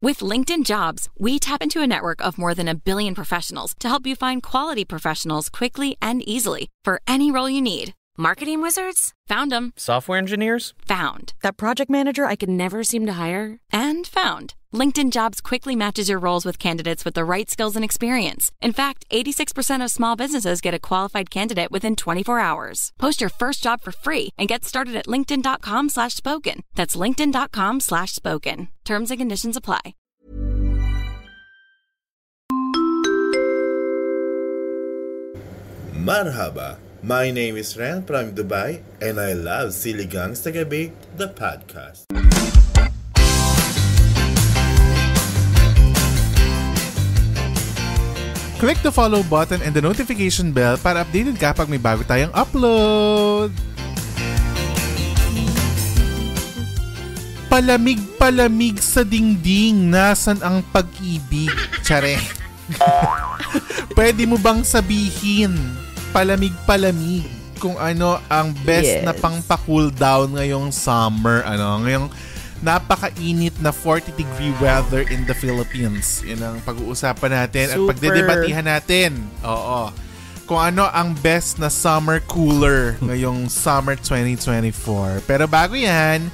With LinkedIn Jobs, we tap into a network of more than a billion professionals to help you find quality professionals quickly and easily for any role you need. Marketing wizards? Found them. Software engineers? Found. That project manager I could never seem to hire? And found. LinkedIn jobs quickly matches your roles with candidates with the right skills and experience. In fact, 86% of small businesses get a qualified candidate within 24 hours. Post your first job for free and get started at LinkedIn.com slash spoken. That's LinkedIn.com slash spoken. Terms and conditions apply. Marhaba. My name is Ren from Dubai, and I love Silly Gangsta Gabi, the podcast. Click the follow button and the notification bell para updated ka pag may bago tayong upload. Palamig-palamig sa dingding, nasan ang pag-ibig? Tsare. Pwede mo bang sabihin palamig-palamig kung ano ang best yes. na pang-cool down ngayong summer. Ano, ngayong napakainit na 40 degree weather in the Philippines. Yun ang pag-uusapan natin Super. at pagdedebatihan natin. Oo. Kung ano ang best na summer cooler ngayong summer 2024. Pero bago yan,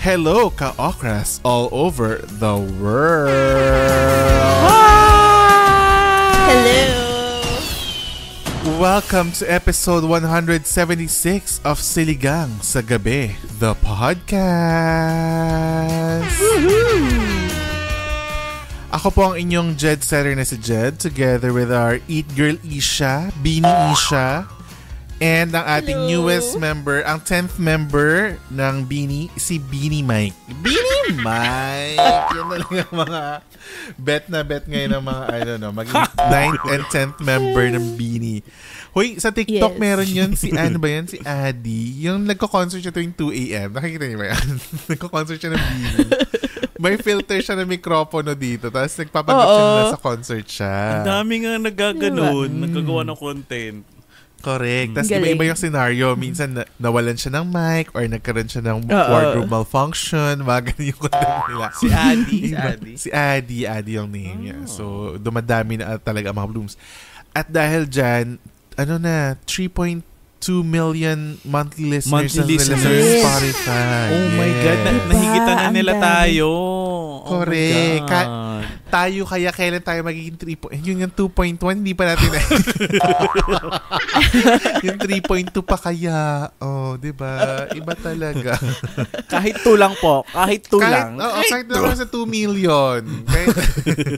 hello ka-okras all over the world! Hi! Hello! welcome to episode 176 of Siligang sa Gabi, the podcast. Woohoo! Ako po ang inyong Jed Setter na si Jed together with our Eat Girl Isha, Beanie Isha, And ang ating Hello. newest member, ang 10th member ng Bini, si Bini Mike. Bini Mike! Yan na lang ang mga bet na bet ngayon ng mga, I don't know, maging 9th and 10th member ng Bini. Hoy, sa TikTok yes. meron yun si, ano ba yan? Si Adi. Yung nagko-concert siya tuwing 2 a.m. Nakikita niyo ba yan? nagko-concert siya ng Bini. May filter siya na mikropono dito. Tapos nagpapanggap siya na sa concert siya. Ang dami nga nagaganoon. Mm. Diba? Nagkagawa ng content. Correct. Mm. Tapos iba-iba yung scenario. Minsan na- nawalan siya ng mic or nagkaroon siya ng Uh-oh. wardrobe malfunction. Mga ganun yung content ah. nila. si Adi. si Adi. Si Adi. Adi yung name niya. Oh. So, dumadami na talaga ang mga blooms. At dahil dyan, ano na, 3.2 2 million monthly listeners monthly listeners. listeners yes. Spotify. Oh yes. my God, na- nahigitan na nila tayo. Kore, Oh Ka- tayo kaya kailan tayo magiging 3.1? Eh, yun yung 2.1, hindi pa natin na. yung 3.2 pa kaya. Oh, di ba? Iba talaga. kahit 2 lang po. Kahit 2 lang. Oo, oh, kahit, kahit lang sa 2 million. Kahit,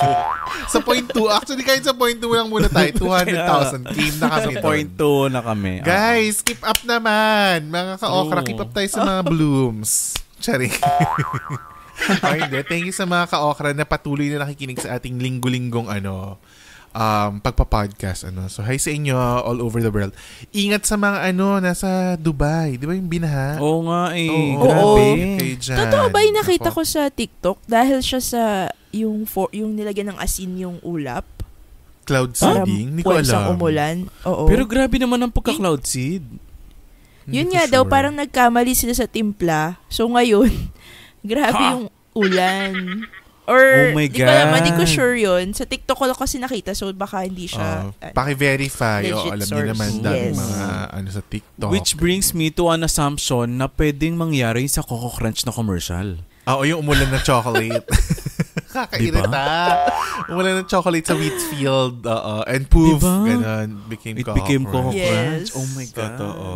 sa 0.2. Actually, kahit sa 0.2 lang muna tayo. 200,000. Team na kami. Sa 0.2 na kami. Guys, guys, keep up naman. Mga ka-okra, oh. keep up tayo sa mga blooms. Charing. oh, hindi. Thank you sa mga ka-okra na patuloy na nakikinig sa ating linggo-linggong ano, um, pagpa-podcast. Ano. So, hi sa inyo all over the world. Ingat sa mga ano, nasa Dubai. Di ba yung binaha? Oo nga eh. Oo, grabe. Totoo ba yung nakita Ako. ko sa TikTok? Dahil siya sa yung, for, yung nilagyan ng asin yung ulap. Cloud seeding? Hindi ko alam. umulan. Oo. Pero grabe naman ang pagka-cloud seed. Yun nga sure. daw, parang nagkamali sila sa timpla. So ngayon, grabe ha? yung ulan. Or, oh my God. hindi ko alam, di ko sure yun. Sa TikTok ko lang kasi nakita, so baka hindi siya. Oh, uh, paki-verify. O, alam source. niyo naman yes. mga ano sa TikTok. Which brings me to an assumption na pwedeng mangyari sa Coco Crunch na commercial. Oo, ah, oh, yung umulan na chocolate. Kakairita. Diba? Wala ng chocolate sa Wheatfield. Uh, uh, and poof, diba? ganun. Became It cockroach. became cockroach. Yes. Oh my God. Totoo.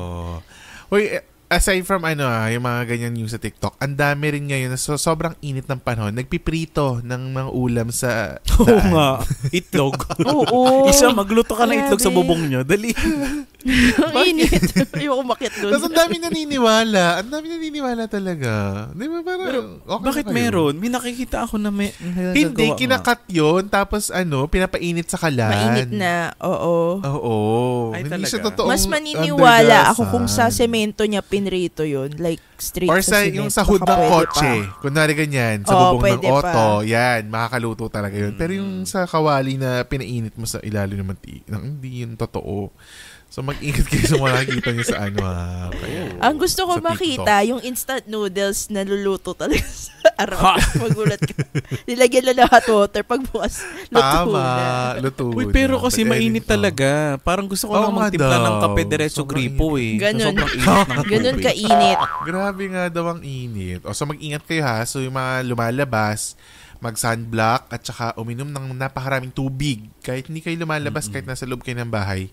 Wait, aside from ano, ah, yung mga ganyan news sa TikTok, ang dami rin ngayon na so, sobrang init ng panahon, nagpiprito ng mga ulam sa Oo nga, itlog. Oo. Isa, magluto ka ng itlog sa bubong nyo. Dali. Ang init. Ayoko umakit doon. Tapos ang daming naniniwala. Ang dami naniniwala talaga. Di ba parang, Pero, okay bakit meron? May nakikita ako na may Hindi, kinakat yun. Tapos ano, pinapainit sa kalan. Mainit na, oo. Oo. Ay, Hindi siya totoong Mas maniniwala ako kung sa semento niya pinrito yun. Like, street Or sa, sa yung sa hood ng kotse. Pa. Kunwari ganyan, sa oh, bubong ng auto. Pa. Yan, makakaluto talaga yun. Mm. Pero yung hmm. sa kawali na pinainit mo sa ilalim ng manti, hindi yun totoo. So mag-ingat kayo sa mga nakikita niyo sa ano ha. Ang gusto ko makita, yung instant noodles na luluto talaga sa araw. Magulat ka. Nilagyan na lahat water. Pag bukas, luto Tama, na. luto Uy, pero kasi mainit talaga. Parang gusto ko oh, lang magtimpla ng kape diretso so, gripo eh. Ganun. So, init ng Ganun kainit. Grabe nga daw ang init. O so mag-ingat kayo ha. So yung mga lumalabas, mag-sunblock at saka uminom ng napakaraming tubig. Kahit hindi kayo lumalabas, mm-hmm. kahit nasa loob kayo ng bahay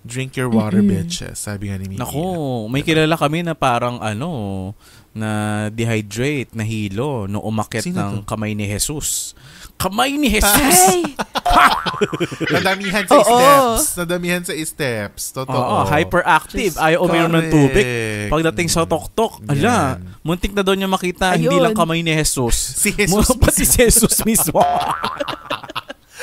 Drink your water, mm-hmm. bitches. Eh, sabi nga ni Mimi. Nako, may kilala kami na parang ano, na dehydrate, na hilo, no umakit Sino ng to? kamay ni Jesus. Kamay ni Jesus! Nadamihan sa oh, steps. Oh. Nadamihan sa steps. Totoo. Oo, hyperactive. Just Ayaw uminom ng tubig. Pagdating sa toktok, yeah. ala, muntik na daw niya makita, Ayun. hindi lang kamay ni Jesus. Si Jesus. Pati si Jesus mismo.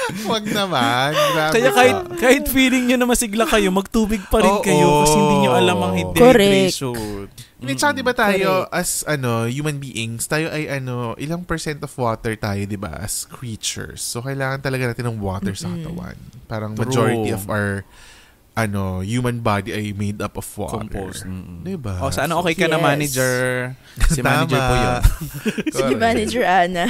Wag naman. Grabe Kaya kahit, ka. kahit feeling nyo na masigla kayo, magtubig pa rin oh, kayo oh, kasi hindi nyo alam ang dehydration. ratio. Correct. Tsaka diba tayo Correct. as ano human beings, tayo ay ano, ilang percent of water tayo, di ba, as creatures. So kailangan talaga natin ng water mm-hmm. sa katawan. Parang True. majority of our ano, human body ay made up of water. Composed. Mm-hmm. Diba? O, oh, sana okay ka yes. na manager. Si manager po yun. si manager Ana.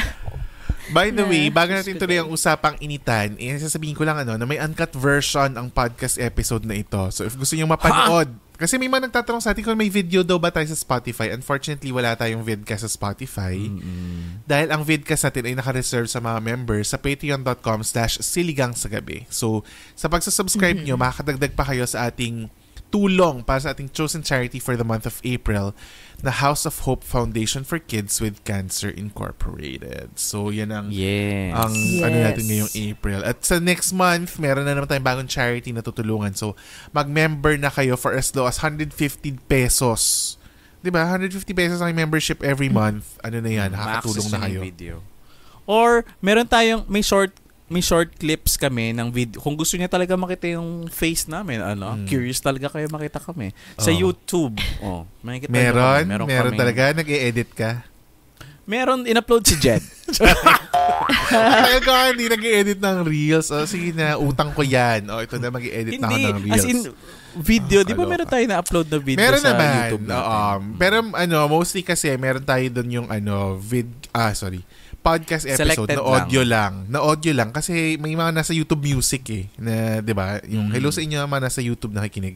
By the way, bago natin tuloy ang usapang initan, eh, sasabihin ko lang ano, na may uncut version ang podcast episode na ito. So if gusto niyo mapanood, ha? kasi may mga nagtatanong sa atin kung may video daw ba tayo sa Spotify. Unfortunately, wala tayong vidcast sa Spotify. Mm-hmm. Dahil ang vidcast natin ay naka-reserve sa mga members sa patreon.com slash siligang sa gabi. So, sa pagsasubscribe mm-hmm. nyo, makakadagdag pa kayo sa ating tulong para sa ating chosen charity for the month of April the House of Hope Foundation for Kids with Cancer Incorporated. So, yan ang, yes. ang yes. ano natin ngayong April. At sa next month, meron na naman tayong bagong charity na tutulungan. So, mag-member na kayo for as low as 150 pesos. Di ba? 150 pesos ang membership every month. Ano na yan? Makakatulong mm. na kayo. Video. Or, meron tayong, may short may short clips kami ng video. Kung gusto niya talaga makita yung face namin, ano, mm. curious talaga kayo makita kami. Sa oh. YouTube, oh, makikita meron, kami. Meron, meron kami. talaga nag-edit ka. Meron in-upload si Jed. Kaya ka, hindi nag-edit ng reels. O, oh, sige na, utang ko yan. O, oh, ito na, mag-edit na ako ng reels. As in, video. Oh, Di ba meron tayo na-upload na video meron sa naman. YouTube natin? Um, pero ano, mostly kasi meron tayo doon yung ano, vid, ah, sorry, podcast episode Selected na audio lang. lang. Na audio lang kasi may mga nasa YouTube music eh na 'di ba? Yung mm. hello sa inyo mga nasa YouTube nakikinig.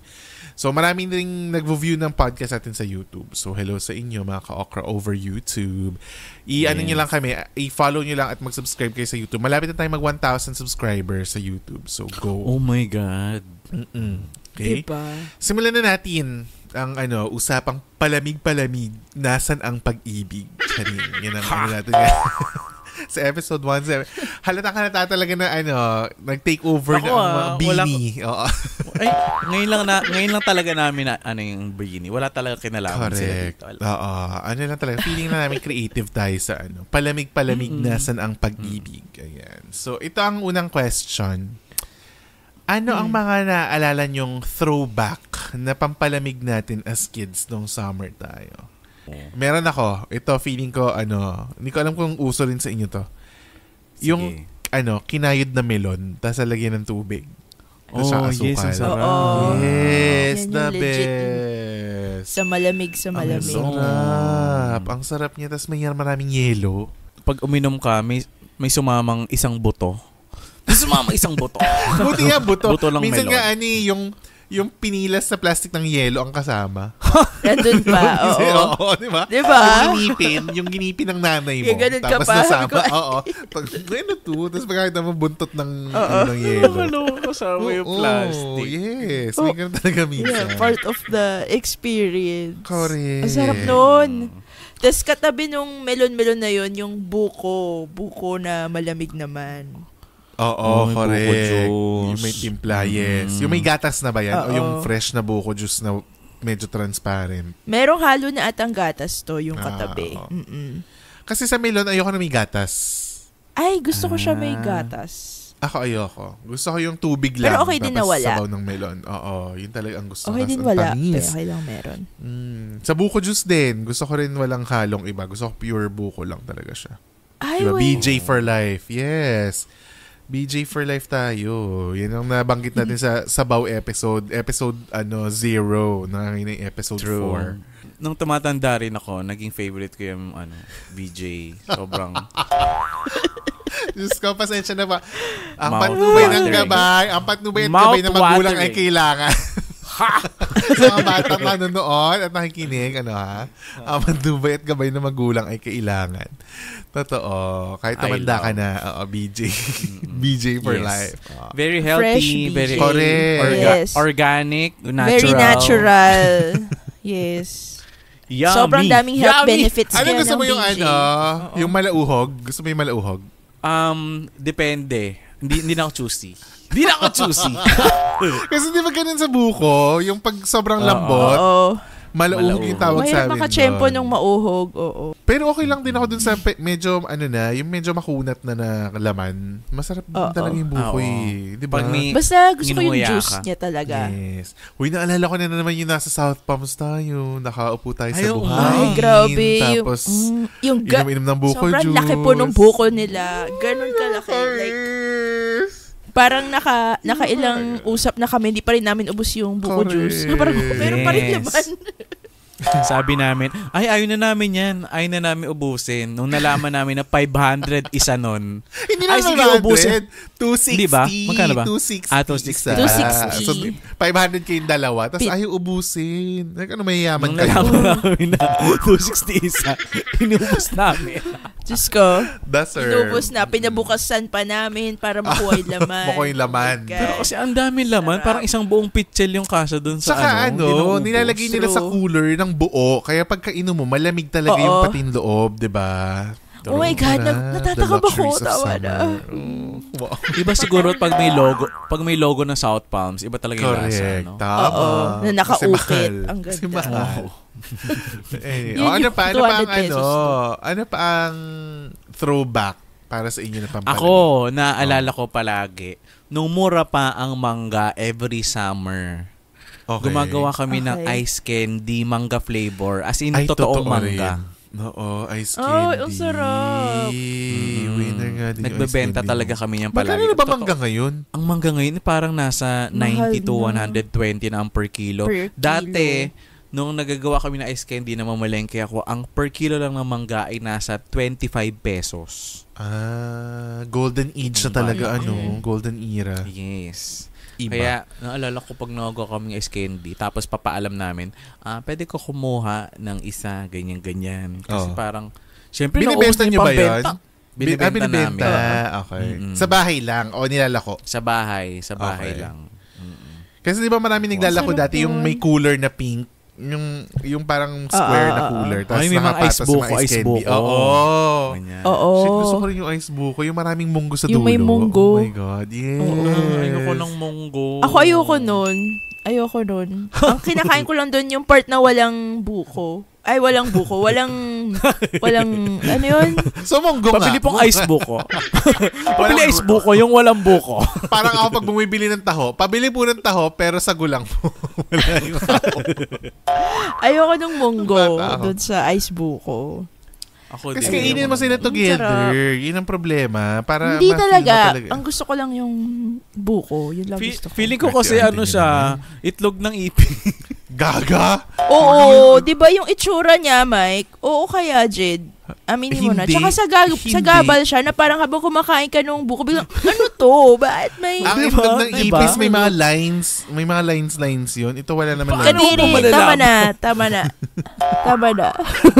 So marami ring nagvo-view ng podcast natin sa YouTube. So hello sa inyo mga ka-okra over YouTube. I-ano yes. niyo lang kami, i-follow niyo lang at mag-subscribe kayo sa YouTube. Malapit na tayong mag 1,000 subscribers sa YouTube. So go. Oh my god. Mm-mm. Okay. Diba? Simulan na natin ang ano, usapang palamig-palamig, nasan ang pag-ibig? Charing, yan ang ano natin. sa episode 1, halata ka na talaga na ano, nag-take over Ako, na ang mga ah, beanie. Oo. ay, ngayon lang na, ngayon lang talaga namin na, ano yung beanie. Wala talaga kinalaman Correct. sila dito. Oo. Ano lang talaga, feeling na namin creative tayo sa ano, palamig-palamig, mm-hmm. nasan ang pag-ibig. Ayan. So, ito ang unang question. Ano hmm. ang mga naaalala yung throwback na pampalamig natin as kids nung summer tayo? Meron ako. Ito, feeling ko, ano, hindi ko alam kung uso rin sa inyo to. Sige. Yung, ano, kinayod na melon, tapos lagyan ng tubig. oh, yes, ang sarap. Oh, oh. Yes, the best. Sa malamig, sa malamig. Ang sarap. Mm. Ang sarap niya, tapos may maraming yelo. Pag uminom ka, may, may sumamang isang buto sumama isang buto. Buti nga buto. buto lang Minsan melon. nga ani yung yung pinilas sa plastic ng yelo ang kasama. Nandun pa, oo. oo. Oo, di ba? Di ba? Yung ginipin, yung ginipin ng nanay mo. Gaganun ka tapos pa. nasama, Ko- oo. Pag, ano to? Tapos pagkakita mo buntot ng, ano, ng yelo. Ano, kasama yung plastic. Oh, yes. May oh. ganun talaga minsan. Yeah, part of the experience. Correct. Ang sarap nun. Tapos katabi nung melon-melon na yon yung buko. Buko na malamig naman. Oo, oh, correct. Yung may timpla, yes. Mm. Yung may gatas na ba yan? Uh-oh. O yung fresh na buko juice na medyo transparent? Merong halo na atang gatas to, yung ah, katabi. Ah, Kasi sa melon, ayoko na may gatas. Ay, gusto ko ah. siya may ah. gatas. Ako ayoko. Gusto ko yung tubig lang. Pero okay din na wala. Sabaw ng melon. Oo, yun talaga ang gusto ko. Okay Nas, din wala, tamis. pero okay lang meron. Mm, sa buko juice din, gusto ko rin walang halong iba. Gusto ko pure buko lang talaga siya. Ay, diba? BJ for life. Yes. BJ for life tayo. Yan ang nabanggit natin sa Sabaw episode. Episode ano, zero. Na yung episode 4. Nung tumatanda rin ako, naging favorite ko yung ano, BJ. Sobrang... Diyos ko, pasensya na ba? Ang patnubay ng gabay, ang patnubay ng gabay na magulang ay kailangan. Ha! sa mga batang manonood at nakikinig, ano ha? Ang patnubay at gabay na magulang ay kailangan. Totoo. Kahit tumanda ka na, uh, BJ. Mm-hmm. BJ for yes. life. Uh, very healthy. Fresh BJ. Very Orga- yes. Organic, natural. Very natural. yes. Yummy. Sobrang daming health Yummy. benefits ano gusto mo yung BJ? ano? Uh-oh. Yung malauhog? Gusto mo yung malauhog? Um, depende. Hindi, hindi na ako choosy. Hindi na ako choosy. Kasi di ba ganun sa buko? Yung pag sobrang lambot. Oo. Malauhog yung tawag sa amin. makachempo nung mauhog, oo. Pero okay lang din ako dun sa pe- medyo, ano na, yung medyo makunat na na laman. Masarap din talaga yung buko ah, Di ba? Basta gusto ko yung juice ka. niya talaga. Yes. Uy, naalala ko na naman yung nasa South Palms tayo. Nakaupo tayo sa Ay, buhay. Ay, grabe. Tapos, mm, yung, ga- inom-inom ng buko sobrang juice. laki po ng buko nila. Ganun kalaki. Like, parang naka nakailang eh. usap na kami, hindi pa rin namin ubos yung buko Correct. juice. Parang meron pa rin naman. Sabi namin, ay, ayun na namin yan. Ayaw na namin ubusin. Nung nalaman namin na 500 isa nun. Hindi na ay, sige, 100. ubusin. 260. Di ba? Magkano ba? 260. Ah, 260. 260. So, 500 kayong dalawa. Tapos P- ayaw ubusin. Ano, mayayaman kayo. Nung nalaman namin na 260 isa, inubos namin. Diyos ko. That's her. Inubos na. Pinabukasan pa namin para makuha yung laman. makuha yung laman. Okay. Pero kasi ang daming laman. Parang isang buong pitchel yung kasa doon sa Saka ano. ano nilalagay nila sa cooler ng buo. Kaya pagka inom mo, malamig talaga Oo. yung patin loob, di ba? Oh my God, na, natatakam ako. Tama na. Mm. Wow. Iba siguro pag may logo, pag may logo ng South Palms, iba talaga yung Correct. lasa, no? Tama. Oo, na nakaukit. Ang ganda. Kasi mahal. anyway, oh, ano pa? Ano pa ang ano? Ano pa ang throwback para sa inyo na pampalamig? Ako, naalala oh. ko palagi, nung mura pa ang mangga every summer, okay. gumagawa kami okay. ng ice candy manga flavor. As in, Ay, totoo, totoo manga. Rin. Oo, ice candy. Oh, ang sarap. Mm, mm. Winner nga din Nagbebenta talaga kami niyan palagi. Magkano na ba mangga ngayon? Ang mangga ngayon, parang nasa Mahal 90 to 120 na ang per kilo. Per Dati, kilo nung nagagawa kami ng ice candy na mamalengke ako, ang per kilo lang ng mangga ay nasa 25 pesos. Ah, golden age na diba? talaga, ano? mm ano, golden era. Yes iba. Kaya, naalala ko pag nagawa kami ng candy, tapos papaalam namin, ah, pwede ko kumuha ng isa, ganyan-ganyan. Kasi Oo. Oh. parang, siyempre, naubos Binibenta niyo ba yun? pambenta. Binibenta, ah, binibenta. namin. Okay. Mm-mm. Sa bahay lang o nilalako. Sa bahay, sa bahay Okay. lang. Mm-mm. Kasi di ba marami naglalako dati yung may cooler na pink yung yung parang square ah, ah na ah, ah. cooler ah, tapos Ay, may ice buko, ice, buko. Oo. Oh, oh. oh, gusto ko rin yung ice buko, yung maraming munggo sa yung dulo. Yung may munggo. Oh my god. Yes. Oh, oh. Ayoko ng munggo. Ako ayoko noon. Ayoko nun. Ang kinakain ko lang doon yung part na walang buko. Ay, walang buko. Walang, walang, ano yun? Sumunggo nga. Pabili pong ice buko. pabili ice buko, yung walang buko. Parang ako pag bumibili ng taho, pabili po ng taho, pero sa gulang po. Wala yung Ayoko nung munggo doon sa ice buko. Ako Kasi din. kainin mo sila mm, together. Yun ang problema. Para Hindi talaga. talaga. Ang gusto ko lang yung buko. Yun lang Fe- gusto ko. Feeling ko kasi Ate, ano ate, siya, itlog ng ipin. Gaga? Oo. di ba yung itsura niya, Mike? Oo kaya, Jed. Aminin Hindi. mo na. Tsaka sa, gag- sa gabal siya na parang habang kumakain ka nung buko, bilang, ano to? Ba't may... Ang diba? itlog ng diba? diba? may mga lines. May mga lines-lines yun. Ito wala naman lang. Kaniri, eh? diba? tama na. Diba? Tama na. tama na.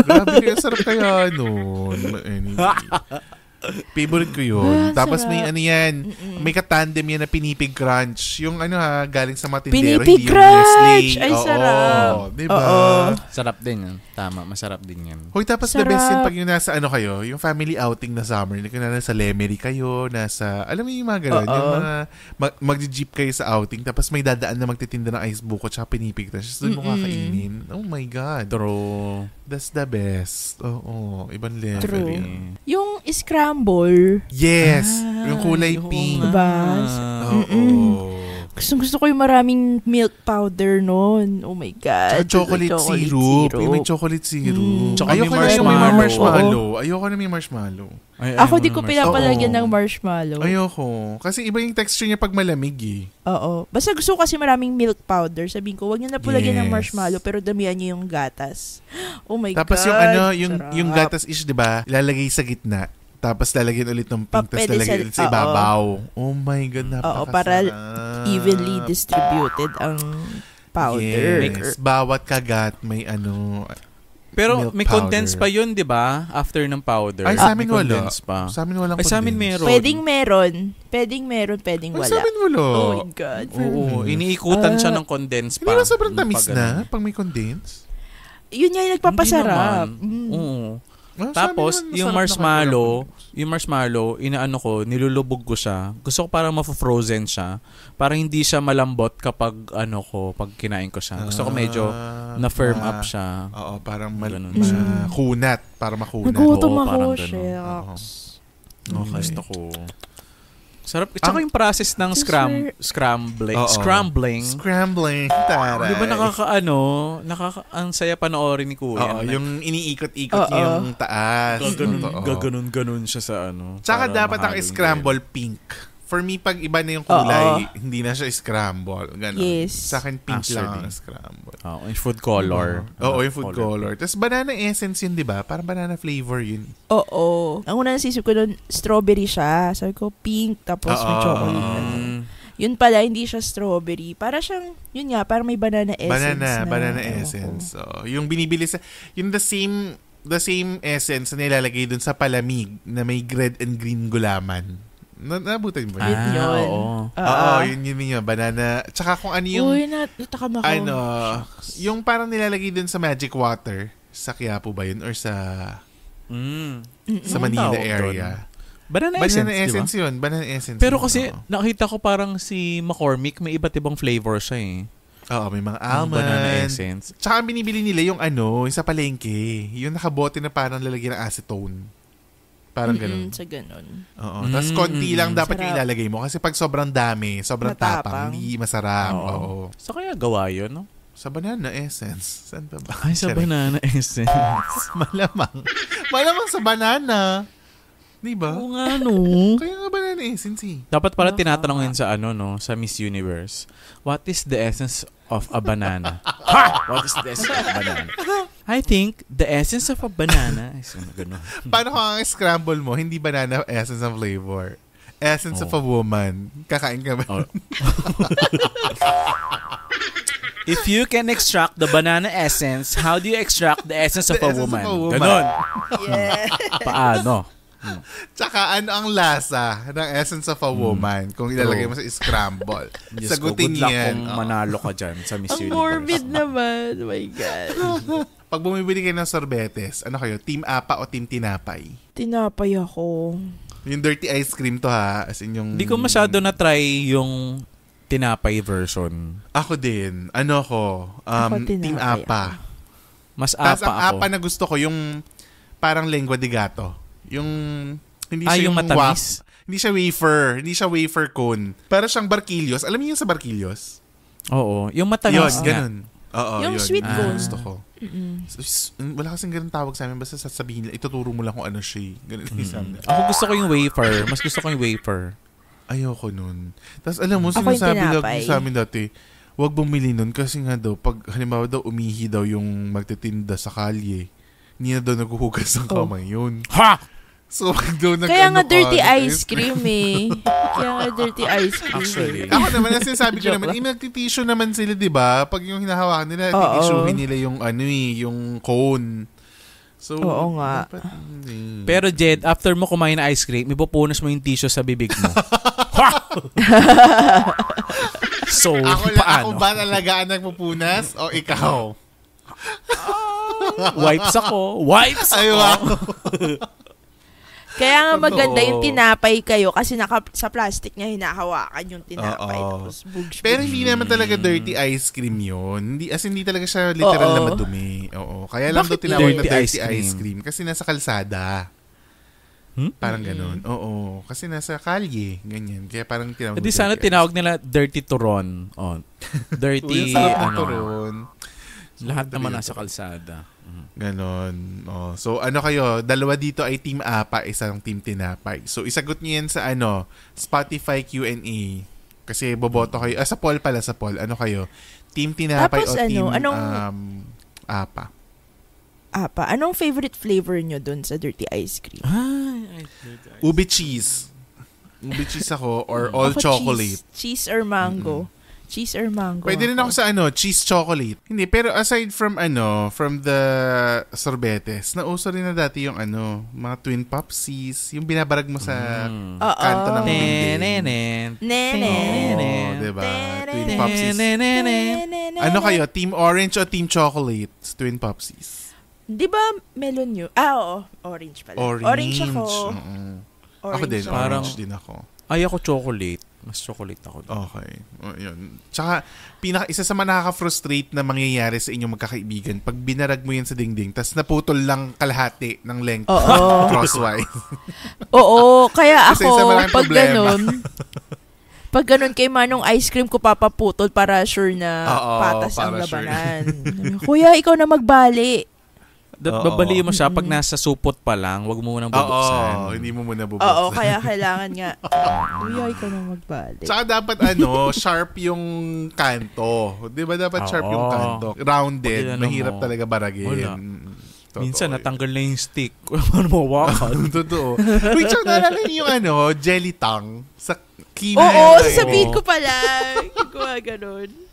Grabe, sarap kaya nun. Anyway. Favorite ko yun. Ah, Tapos sarap. may ano yan, Mm-mm. may katandem yan na pinipig crunch. Yung ano ha, galing sa matindero. Pinipig crunch! Ay, Oo, sarap. Diba? Oo. Sarap din yan. Tama, masarap din yan. Hoy, tapos the best yun pag yung nasa ano kayo, yung family outing na summer, na nasa Lemery kayo, nasa, alam mo yung mga ganun, yung mga, mag, magji-jeep kayo sa outing, tapos may dadaan na magtitinda ng ice buko, tsaka pinipig na siya, doon mo kakainin. Oh my God. True. That's the best. Oo, ibang level True. Yung scramble. Yes. Ah, yung kulay yung pink. Diba? Ah, oo. Gusto gusto ko yung maraming milk powder noon. Oh my God. chocolate, chocolate syrup. syrup. Yung may chocolate syrup. Mm. Tsaka Ayoko may Na yung may marshmallow. Oh. Ayoko na may marshmallow. Ay, Ako di ko pinapalagyan ng marshmallow. Ayoko. Kasi iba yung texture niya pag malamig eh. Oo. Basta gusto kasi maraming milk powder. Sabihin ko, wag niyo na po yes. ng marshmallow pero damihan niyo yung gatas. Oh my Tapos God. Tapos yung ano, yung, Sarap. yung gatas is, di ba, Ilalagay sa gitna. Tapos lalagyan ulit ng pink, tapos lalagyan ulit sa ibabaw. Oh my God, napakasarap. Oo, para evenly distributed ang powder. Yes, bawat kagat may ano, pero Milk may condense pa yun, di ba? After ng powder. Ay, sa amin ah, wala. Pa. Sa amin walang Ay, sa amin meron. Pwedeng meron. Pwedeng meron, pwedeng wala. Ay, sa amin wala. Oh my God. Oo, mm iniikutan uh, siya ng condense ah, pa. Hindi ba sobrang tamis na ano. pag may condense? Yun nga yung nagpapasarap. Hindi naman. Mm. Oo. Ah, Tapos, yung marshmallow, yung ano. marshmallow, inaano ko, nilulubog ko siya. Gusto ko parang ma-frozen siya. Parang hindi siya malambot kapag ano ko, pag kinain ko siya. Gusto ko medyo ah, na-firm ah, up siya. Oo, parang mal- Ganun. makunat. Mm. Para makunat. Nagutom Oo, ako, parang ganun. Mm, okay. Gusto ko. Sarap. Tsaka yung process ng scram, scrambling. Oo. Scrambling. Scrambling. Taray. Di ba nakakaano, nakaka, ang saya panoorin ni Kuya. Oo, yung iniikot-ikot niya yung taas. Gaganon, Totoo. ganon siya sa ano. Tsaka dapat ang mahalin scramble pink for me, pag iba na yung kulay, Oo. hindi na siya scramble. Ganun. Yes. Sa akin, pink Actually. lang ang scramble. Oh, yung food color. Oo, yung food color. Tapos banana essence yun, di ba? Parang banana flavor yun. Oo. Ang una nasisip ko nun, strawberry siya. Sabi ko, pink, tapos may chocolate. Yun pala, hindi siya strawberry. Para siyang, yun nga, parang may banana essence. banana, na, banana Ewan ko. essence. Oo. yung binibili sa, yung the same, the same essence na nilalagay dun sa palamig na may red and green gulaman. Na, nabutan mo yun? Ah, yun. Oo. Ah. Oo, yun, yun yun yun. Banana. Tsaka kung ano yung... Uy, natakam ako. Ano, yung parang nilalagay dun sa magic water. Sa Quiapo ba yun? Or sa... Mm. Sa Manila area. Banana, banana essence, essence diba? yun. Banana essence. Pero kasi oh. nakita ko parang si McCormick may iba't ibang flavor siya eh. Oo, may mga almond. Banana essence. Tsaka binibili nila yung ano, yung sa palengke. Yung nakabote na parang lalagyan ng acetone. Parang ganun. Mm-hmm, sa ganun. Oo. Mm-hmm. Tapos konti lang mm. dapat Sarap. yung ilalagay mo. Kasi pag sobrang dami, sobrang Matapang. tapang, hindi masarap. Oo. Oo. So kaya gawa yun, no? Sa banana essence. Saan ba ba? Ay, sa Sorry. banana essence. malamang. Malamang sa banana. Di ba? Oo nga, no. Kaya eh, Sinsi. Eh. Dapat pala tinatanongin sa ano, no? Sa Miss Universe. What is the essence of a banana? ha! What is the essence of a banana? I think the essence of a banana is ano, Paano kung ang scramble mo, hindi banana essence of flavor? Essence oh. of a oh. woman. Kakain ka ba? Oh. If you can extract the banana essence, how do you extract the essence the a essence woman? Of a woman. Ganun. Yeah. Hmm. Paano? Tsaka ano ang lasa ng essence of a mm. woman mm. kung ilalagay mo sa scramble. Yes, Sagutin ko, good yan. kung manalo ka dyan sa Miss Universe. Ang morbid naman. Oh my God. Pag bumibili kayo ng sorbetes, ano kayo? Team apa o team tinapay? Tinapay ako. Yung dirty ice cream to ha. As in yung... Hindi ko masyado na-try yung tinapay version. Ako din. Ano ko? Um, ako team apa. Ah. Mas apa Tapos ang apa na gusto ko, yung parang lengua de gato. Yung hindi ah, siya yung, yung matamis. Waf, hindi siya wafer, hindi siya wafer cone. Para siyang barkilyos. Alam niyo yung sa barkilyos? Oo, yung matamis. Yun, oh. ganun. Oo, yung yun. sweet ah. cone. Ah. Gusto ko. Mm-mm. So, wala kasing ganun tawag sa amin. Basta sasabihin nila, ituturo mo lang kung ano siya. Eh. Ganun mm sa amin. Ako gusto ko yung wafer. Mas gusto ko yung wafer. Ayoko nun. Tapos alam mo, sinasabi lang sa amin dati, wag bumili nun kasi nga daw, pag halimbawa daw umihi daw yung magtitinda sa kalye, hindi na daw naghuhugas ng oh. kamay yun. Ha! So, doon nag Kaya nga dirty pa, ice cream eh. Kaya nga dirty ice cream. Eh. Actually. Ako naman, ang sinasabi ko naman, eh, magti naman sila, di ba? Pag yung hinahawakan nila, titissuehin nila yung ano eh, yung cone. So, Oo nga. Dapat, eh. Pero Jed, after mo kumain ng ice cream, ipopunas mo yung tissue sa bibig mo. so, ako, paano? Ako ba talaga ang nagpupunas o ikaw? wipes ako. Wipes ako. Ay, wow. Kaya nga maganda yung tinapay kayo kasi naka, sa plastic niya hinahawakan yung tinapay. Oo. Tapos bugsh, Pero hindi naman talaga dirty ice cream yun. Hindi, as hindi talaga siya literal Oo. na madumi. Oo. Kaya lang Bakit daw tinawag na dirty ice cream? ice cream. Kasi nasa kalsada. Hmm? Parang ganun. Oo. Kasi nasa kalye. Ganyan. Kaya parang tinawag Hindi sana tinawag nila dirty turon. Oh. Dirty, ano, turon. lahat naman nasa kalsada. Ganon. Oh. So ano kayo, dalawa dito ay team apa, isang team tinapay. So isagot niyo yan sa ano, Spotify Q&A. Kasi boboto kayo. Ah, sa poll pala, sa poll. Ano kayo? Team tinapay Tapos o ano, team anong, um, apa? Apa. Anong favorite flavor nyo dun sa dirty ice cream? Ah, ice Ube cheese. Ube cheese ako or all Ako chocolate. Cheese, cheese or mango. Mm-mm. Cheese or mango? Pwede rin ako sa ano, cheese chocolate. Hindi, pero aside from ano, from the sorbetes, nauso rin na dati yung ano, mga twin popsies, yung binabarag mo sa mm. kanto ng Ne, Nenenen. Nenenen. diba? Twin popsies. Ano kayo, team orange o team chocolate? Twin popsies. Di ba melon yun? Ah, oo. Orange pala. Orange, orange ako. Orange. Ako din, orange din ako. Ay, ako chocolate. Mas chocolate ako. Dun. Okay. O, oh, yun. Tsaka, pinaka, isa sa nakaka-frustrate na mangyayari sa inyong magkakaibigan, pag binarag mo yan sa dingding, tas naputol lang kalahati ng length Oo. crosswise. Oo, kaya ako, pag problema. ganun, pag ganun kay Manong ice cream ko papaputol para sure na Oo, patas ang labanan. sure. labanan. Kuya, ikaw na magbali. Oo. babaliw mo siya pag nasa supot pa lang, wag mo munang bubuksan. Oo, hindi mo muna bubuksan. Oo, kaya kailangan nga. Uyoy ka na magbalik. Tsaka dapat ano, sharp yung kanto. Di ba dapat Oo. sharp yung kanto? Rounded, mahirap mo. talaga baragin. Wala. Mm, totoo Minsan natanggal na yung stick. Ano mo, wakan. Totoo. Wait, tsaka naalala yung ano, jelly tongue sa kina. Oo, sabihin ko pala. Hindi ko ganun.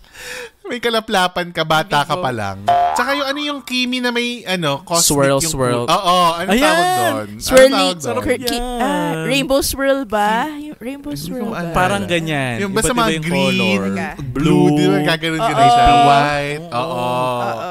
may kalaplapan ka, bata ka pa lang. Tsaka yung ano yung Kimi na may ano, cosmic swirl, yung... Swirl, swirl. Oo, oh, ano Ayan! Ano tawag doon? Swirly, ano tawag doon? Kirky, yeah. rainbow swirl ba? Yung rainbow swirl ba? Parang ganyan. Yung basta mga green, color. blue, di ba gaganoon din siya? White, oo.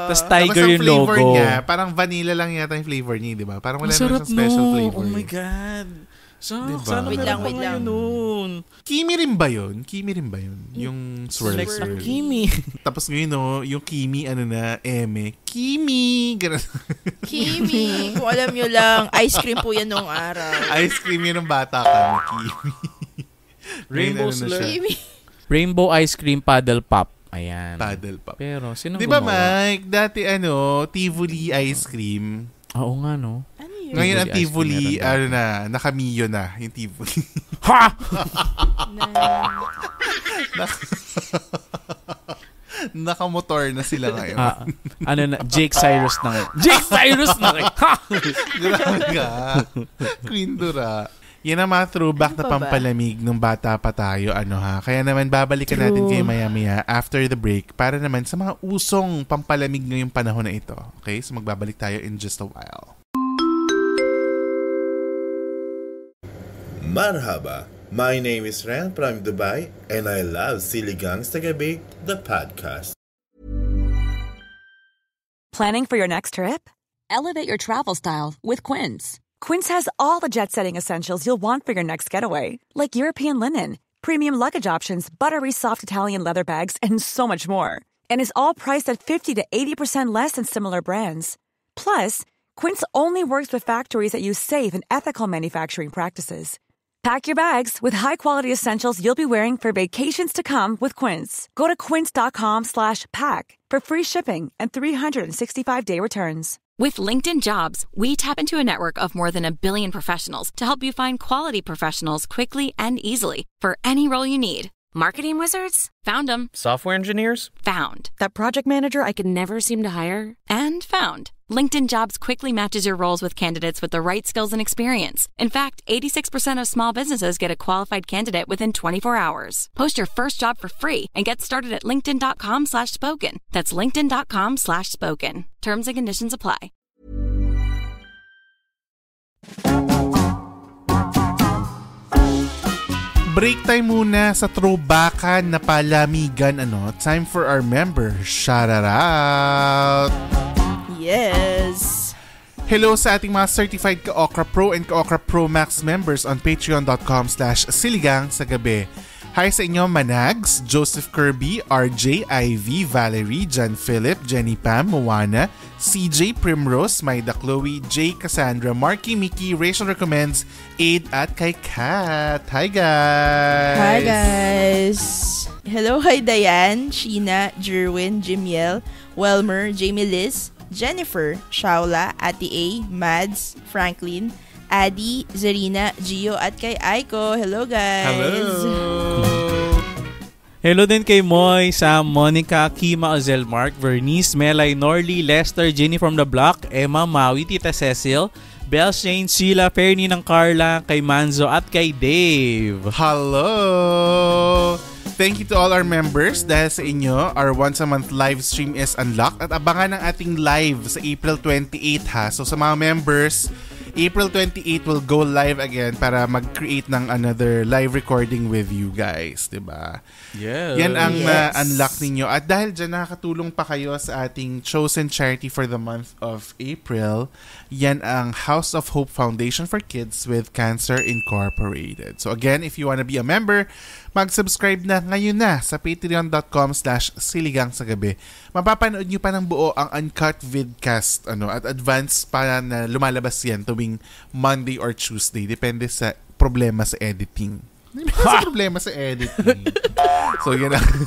Tapos tiger yung logo. Niya, parang vanilla lang yata yung flavor niya, di ba? Parang wala na siyang special no. Oh flavor. Oh my God. So, diba? sana wait lang, wait lang. Nun. Kimi rin ba yun? Kimi rin ba yun? Yung swirl Sex swirl. Kimi. Tapos ngayon, no, yung Kimi, ano na, M. E. Kimi! Ganun. Kimi! Kung alam nyo lang, ice cream po yan nung araw. ice cream yun ng bata kami, Kimi. Rainbow Rain, ano Kimi. Rainbow ice cream paddle pop. Ayan. Paddle pop. Pero, sino Di ba, Mike? Dati, ano, Tivoli ice cream. Oo nga, no? Ngayon ang Tivoli, ano na, nakamiyo na yung Tivoli. Ha! na. Nak- nakamotor na sila ngayon. Ah, ano na, Jake Cyrus na ngayon. Jake Cyrus na ngayon! Grabe Queen Dura. Yan ang mga throwback ano na pampalamig ba? nung bata pa tayo, ano ha. Kaya naman babalikan True. natin kayo maya-maya after the break para naman sa mga usong pampalamig ngayong panahon na ito. Okay? So magbabalik tayo in just a while. Marhaba, my name is Ran from Dubai and I love Silly Gangsta Gabi, the podcast. Planning for your next trip? Elevate your travel style with Quince. Quince has all the jet setting essentials you'll want for your next getaway, like European linen, premium luggage options, buttery soft Italian leather bags, and so much more. And is all priced at 50 to 80% less than similar brands. Plus, Quince only works with factories that use safe and ethical manufacturing practices. Pack your bags with high-quality essentials you'll be wearing for vacations to come with Quince. Go to quince.com slash pack for free shipping and 365-day returns. With LinkedIn Jobs, we tap into a network of more than a billion professionals to help you find quality professionals quickly and easily for any role you need. Marketing wizards? Found them. Software engineers? Found. That project manager I could never seem to hire? And found. LinkedIn Jobs quickly matches your roles with candidates with the right skills and experience. In fact, 86% of small businesses get a qualified candidate within 24 hours. Post your first job for free and get started at linkedin.com slash spoken. That's linkedin.com slash spoken. Terms and conditions apply. Break time muna sa trobakan na palamigan ano. Time for our member shout out. Yes! Hello sa ating mga certified Ka-Okra Pro and Ka-Okra Pro Max members on patreon.com slash siligang sa gabi. Hi sa inyo, Manags, Joseph Kirby, RJ, Ivy, Valerie, John Philip, Jenny Pam, Moana, CJ Primrose, Maida Chloe, J. Cassandra, Marky Mickey, Rachel Recommends, Aid at kay Kat. Hi guys! Hi guys! Hello kay Diane, Sheena, Jerwin, Jimiel, Welmer, Jamie Liz, Jennifer, Shaula, Ate A, Mads, Franklin, Adi, Zarina, Gio, at kay Aiko. Hello, guys! Hello! Hello din kay Moy, Sam, Monica, Kima, Azel, Mark, Vernice, Melay, Norly, Lester, Jenny from the Block, Emma, Maui, Tita Cecil, Belle, Shane, Sheila, Fernie ng Carla, kay Manzo, at kay Dave. Hello! Thank you to all our members dahil sa inyo, our once a month live stream is unlocked at abangan ang ating live sa April 28 ha. So sa mga members, April 28 will go live again para mag-create ng another live recording with you guys, 'di ba? Yes. Yan ang uh, yes. ma-unlock ninyo. At dahil diyan nakakatulong pa kayo sa ating chosen charity for the month of April, yan ang House of Hope Foundation for Kids with Cancer Incorporated. So again, if you want to be a member, Mag-subscribe na ngayon na sa patreon.com slash siligang sa gabi. Mapapanood nyo pa ng buo ang Uncut Vidcast ano, at advance pa na lumalabas yan tuwing Monday or Tuesday. Depende sa problema sa editing. May mga problema sa editing. so, yun ang...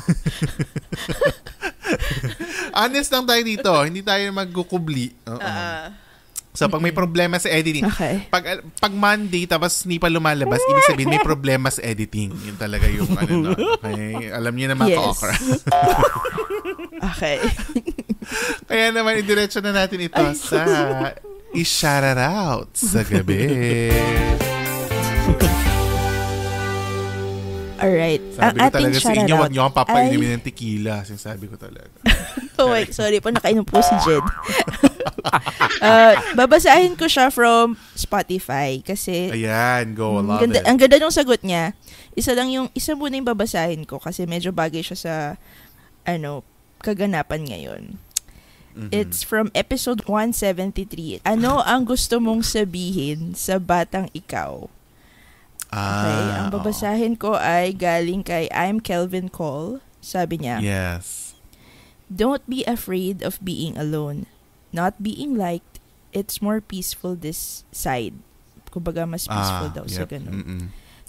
Honest lang tayo dito. Hindi tayo magkukubli. Oo. Uh-uh. So, pag may problema sa editing, okay. pag, pag Monday, tapos hindi pa lumalabas, ibig sabihin may problema sa editing. Yun talaga yung ano no. Okay? Alam niyo naman yes. ka okay. Kaya naman, idiretso na natin ito Ay. sa i-shout out sa gabi. Alright. Sabi ko talaga sa inyo, huwag niyo akong papainumin ng tequila. Sinasabi ko talaga. oh wait, sorry po. Nakainom po si Jed. uh, babasahin ko siya from Spotify kasi... Ayan, go. I love ganda, it. Ang ganda ng sagot niya. Isa lang yung... Isa muna yung babasahin ko kasi medyo bagay siya sa ano, kaganapan ngayon. Mm-hmm. It's from episode 173. Ano ang gusto mong sabihin sa batang ikaw? Ah, okay, ang babasahin ko ay galing kay I'm Kelvin Cole. Sabi niya, Yes. Don't be afraid of being alone. Not being liked, it's more peaceful this side. Kumbaga, mas ah, peaceful ah, daw yep. sa ganun. Mm-mm.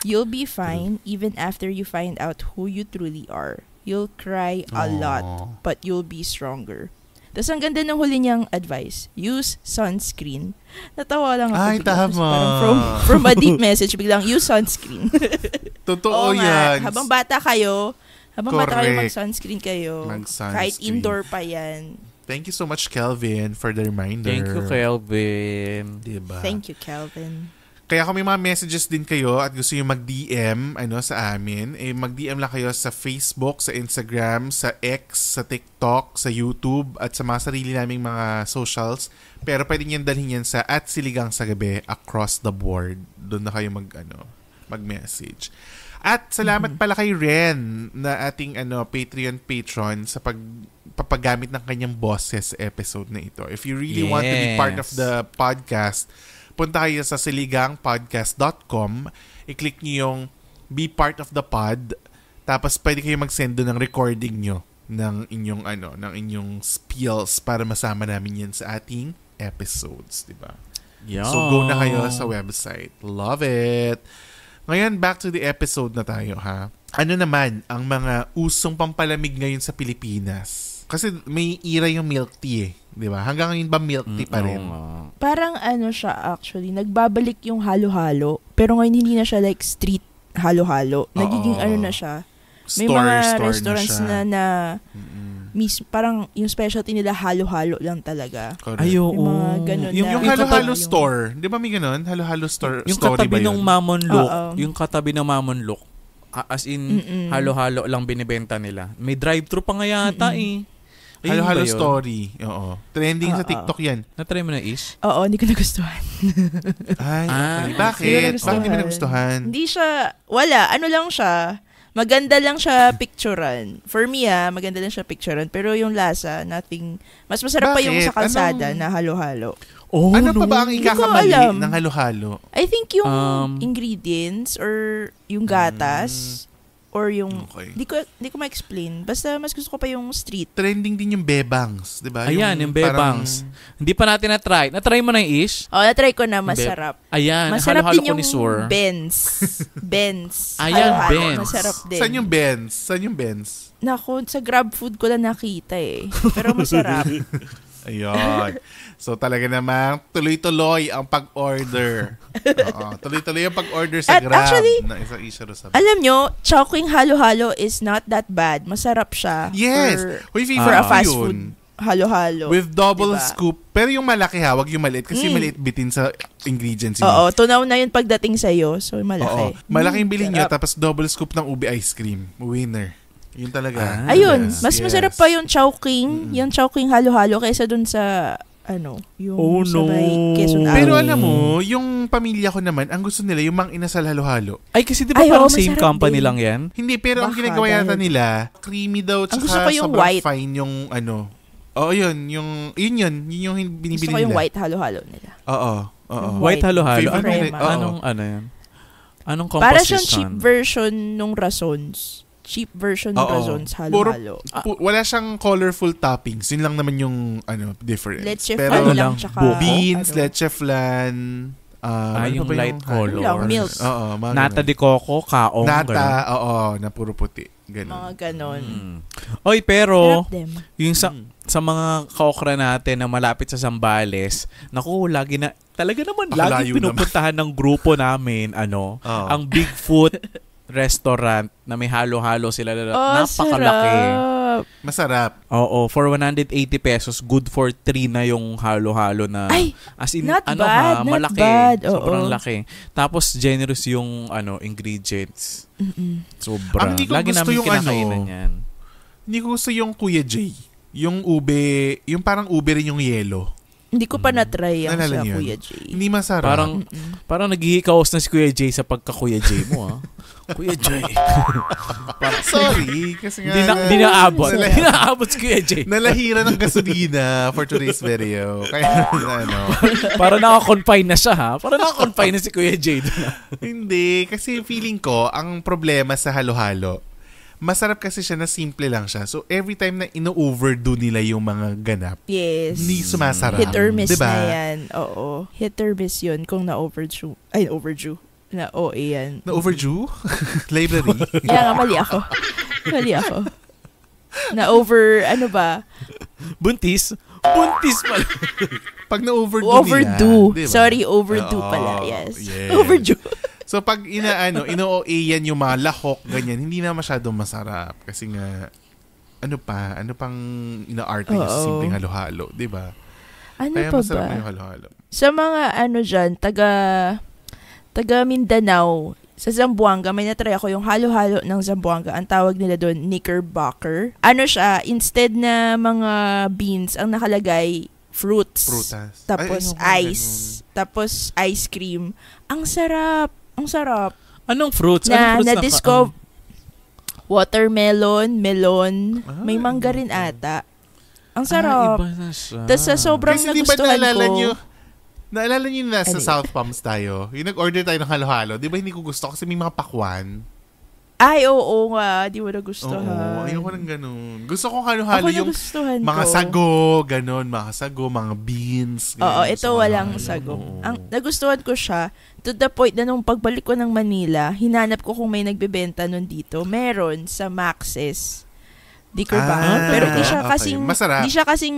You'll be fine even after you find out who you truly are. You'll cry a Aww. lot, but you'll be stronger. Tapos ang ganda ng huli niyang advice, use sunscreen. Natawa lang ako. Ay, tama. from, from a deep message, biglang use sunscreen. Totoo Oo yan. Nga, habang bata kayo, habang Correct. bata kayo, mag-sunscreen kayo. Mag-sunscreen. Kahit indoor pa yan. Thank you so much, Kelvin, for the reminder. Thank you, Kelvin. Diba? Thank you, Kelvin. Kaya kung may mga messages din kayo at gusto niyo mag-DM ano, sa amin, eh, mag-DM lang kayo sa Facebook, sa Instagram, sa X, sa TikTok, sa YouTube, at sa mga sarili naming mga socials. Pero pwede niyan dalhin yan sa at siligang sa gabi across the board. Doon na kayo mag, ano, mag-message. At salamat mm-hmm. pala kay Ren na ating ano Patreon patron sa pag papagamit ng kanyang bosses episode na ito. If you really yes. want to be part of the podcast, punta kayo sa siligangpodcast.com, i-click nyo yung be part of the pod, tapos pwede kayo mag-send ng recording nyo ng inyong ano, ng inyong spills para masama namin yan sa ating episodes, di ba? So go na kayo sa website. Love it. Ngayon, back to the episode na tayo ha. Ano naman ang mga usong pampalamig ngayon sa Pilipinas? Kasi may ira yung milk tea eh. Di ba? Hanggang ngayon ba milk tea pa mm, rin? Mm, Parang ano siya actually, nagbabalik yung halo-halo. Pero ngayon hindi na siya like street halo-halo. Nagiging ano na siya. May store, mga store restaurants na, na, na mm-hmm. mis, parang yung specialty nila halo-halo lang talaga. Correct. Ay, oo. Yung mga ganun yung, na, yung halo-halo yung, store. Di ba may ganun? Halo-halo store. Yung story katabi ng Mamon Look. Uh-oh. Yung katabi ng Mamon Look. As in, Mm-mm. halo-halo lang binibenta nila. May drive-thru pa nga yata Mm-mm. eh. Ayun halo halo story. Oo. Trending ah, sa ah. TikTok yan. Na-try mo na ish? Oo, hindi ko nagustuhan. Ay, ah, bakit? Bakit hindi mo nagustuhan? Hindi siya, wala. Ano lang siya, maganda lang siya picturean. For me ah, maganda lang siya picturean. Pero yung lasa, nothing. Mas masarap bakit? pa yung sa kalsada Anong... na halo-halo. Oh, ano no. pa ba ang ikakamali ng halo-halo? I think yung um, ingredients or yung gatas. Mm or yung okay. di ko di ko ma-explain. Basta mas gusto ko pa yung street. Trending din yung bebangs, 'di ba? Ayan, yung, bebangs. Parang... Hindi pa natin na-try. Na-try mo na yung ish? Oh, na-try ko na masarap. Be- Ayan, masarap halo din yung ko ni Sur. Benz. Benz. Ayan, halo-halo. Benz. Masarap din. Saan yung Benz? Saan yung Benz? Nako, sa Grab food ko lang nakita eh. Pero masarap. Ayan. So talaga naman, tuloy-tuloy ang pag-order. Oo, tuloy-tuloy ang pag-order sa At Grab actually, na isa isa sa Alam nyo, chowking halo-halo is not that bad. Masarap siya. Yes. For, Uy, for uh, a fast food halo-halo. With double diba? scoop. Pero yung malaki ha, wag yung maliit kasi mm. maliit bitin sa ingredients. Yun. Oo, tunaw na yun pagdating sa iyo. So malaki. Oo. Malaking mm, bilhin mm, nyo tapos double scoop ng ube ice cream. Winner. Yun talaga. Ah, Ayun, yes, mas yes. masarap pa yung chowking, mm-hmm. yung chowking halo-halo kaysa dun sa ano, yung oh, no. sabay Pero alam mo, yung pamilya ko naman, ang gusto nila yung mang inasal halo-halo. Ay, kasi di ba parang same company din. lang yan? Hindi, pero Baka, ang ginagawa dahil... yata nila, creamy daw, tsaka ang gusto ko yung white. fine yung ano. Oo, oh, yun. Yung, yun yun. Yun yung binibili nila. Gusto ko yung white halo-halo nila. Oo. oo, oo. White, white halo-halo? Anong, anong, ano yan? Anong composition? Para siyang cheap version nung Rasons cheap version ng Razons halo-halo. Puro, ah. wala siyang colorful toppings. Yun lang naman yung ano difference. Leche Pero flan lang, tsaka buko? Ano. beans, ano? leche flan, uh, Ah, ano yung pa light color. Ano? milk. Oo, mga Nata ganun. de coco, kaong. Nata, oo, na puro puti. Ganun. mga ganun. Mm. Oy, pero yung sa, mm. sa mga kaokra natin na malapit sa Zambales, naku, lagi na, talaga naman, Ang lagi layo pinupuntahan ng grupo namin, ano, Oo. ang Bigfoot restaurant na may halo-halo sila. Oh, Napakalaki. Sarap. Masarap. Oo, for 180 pesos, good for 3 na yung halo-halo na. Ay, as in, not ano bad, ha, not malaki. Bad. Oo. Sobrang laki. Tapos, generous yung ano ingredients. Mm-mm. Sobra. Ang Lagi gusto namin yung ano, kinakainan ano, yan. Hindi ko gusto yung Kuya J. Yung ube, yung parang ube rin yung yellow. Hindi ko pa mm. na-try ang Nalala yun. Kuya Jay. Hindi masarap. Parang, parang naghihikaos na si Kuya Jay sa pagka-Kuya Jay mo, ha? Ah. Kuya Jay. parang, Sorry. Kasi nga, Dina, na, di naabot. Hindi si Kuya Jay. nalahira ng gasolina for today's video. Kaya, ano. Parang nakakonfine na siya, ha? Para nakakonfine na si Kuya Jay. Hindi, kasi feeling ko, ang problema sa halo-halo, masarap kasi siya na simple lang siya. So, every time na ino-overdo nila yung mga ganap, yes. hindi sumasarap. Hit or miss diba? na yan. Oo. Hit or miss yun kung na-overdue. Ay, overdue. Na OA yan. Na overdue? Library? Kaya nga, mali ako. Mali ako. Na over, ano ba? Buntis? Buntis pala. Pag na-overdue Overdue. diba? Sorry, overdue oh, pala. Yes. yes. Overdue. so pag inaano, ino-OA yan yung mga lahok, ganyan, hindi na masyadong masarap. Kasi nga, ano pa, ano pang ina-art na simpleng halo-halo, di ba? Ano Kaya pa masarap ba? na yung halo-halo. Sa mga ano dyan, taga, taga Mindanao, sa Zamboanga, may natry ako yung halo-halo ng Zamboanga. Ang tawag nila doon, knickerbocker. Ano siya, instead na mga beans, ang nakalagay, fruits. Prutas. Tapos Ay, ice. Tapos ice cream. Ang sarap. Ang sarap. Anong fruits? Na, Anong fruits na-discover? Na watermelon, melon. Ah, may mangga rin ata. Ang sarap. Ah, iba na siya. Tapos sa sobrang Kasi nagustuhan ba ko. Nyo, naalala niyo na sa ano? South Palms tayo, yung nag-order tayo ng halo-halo, di ba hindi ko gusto kasi may mga pakwan. Ay, oo nga. Di mo nagustuhan. Oo, ayoko ng ganun. Gusto ko kaluhalo yung mga ko. sago, ganun. Mga sago, mga beans. Ganun. Oo, ito so, walang sago. Ang, nagustuhan ko siya to the point na nung pagbalik ko ng Manila, hinanap ko kung may nagbebenta nun dito. Meron sa Maxis. Di ko ba? Ah, Pero di siya kasing, okay. Masarap. di siya kasing,